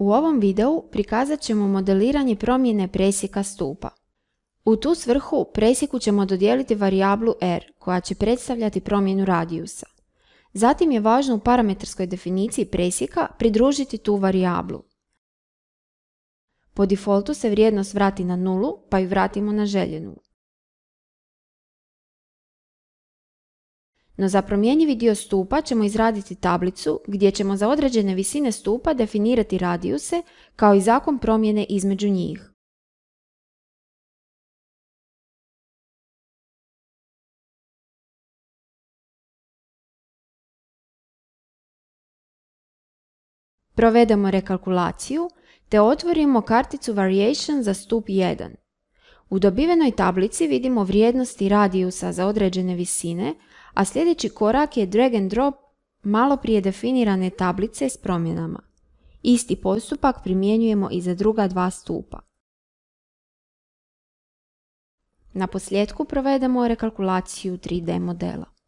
U ovom videu prikazat ćemo modeliranje promjene presjeka stupa. U tu svrhu presjeku ćemo dodijeliti varijablu r koja će predstavljati promjenu radijusa. Zatim je važno u parametarskoj definiciji presjeka pridružiti tu varijablu. Po defaultu se vrijednost vrati na nulu pa ju vratimo na željenu. No za promjenjivi dio stupa ćemo izraditi tablicu gdje ćemo za određene visine stupa definirati radijuse kao i zakon promjene između njih. Provedemo rekalkulaciju te otvorimo karticu Variation za stup 1. U dobivenoj tablici vidimo vrijednosti radijusa za određene visine, a sljedeći korak je drag and drop malo prije definirane tablice s promjenama. Isti postupak primjenjujemo i za druga dva stupa. Na posljedku provedemo rekalkulaciju 3D modela.